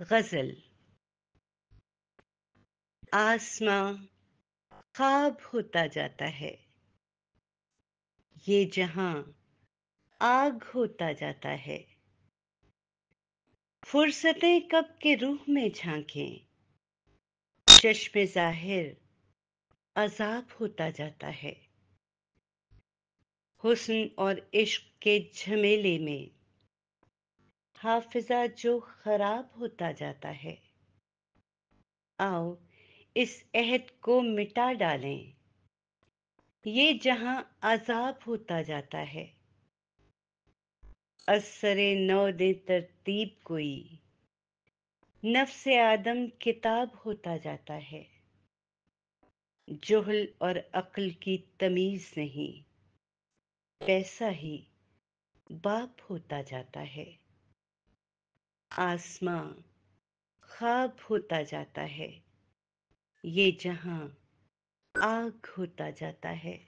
गजल आसमां खाब होता जाता है ये जहां आग होता जाता है फुर्सतें कब के रूह में झांकें चश्मे जाहिर अजाब होता जाता है हुस्न और इश्क के झमेले में हाफिजा जो खराब होता जाता है आओ इस अहद को मिटा डालें ये जहां आजाब होता जाता है असरे नौ दे तरतीब कोई नफ्स आदम किताब होता जाता है जोहल और अक्ल की तमीज नहीं पैसा ही बाप होता जाता है आसमां खाब होता जाता है ये जहां आग होता जाता है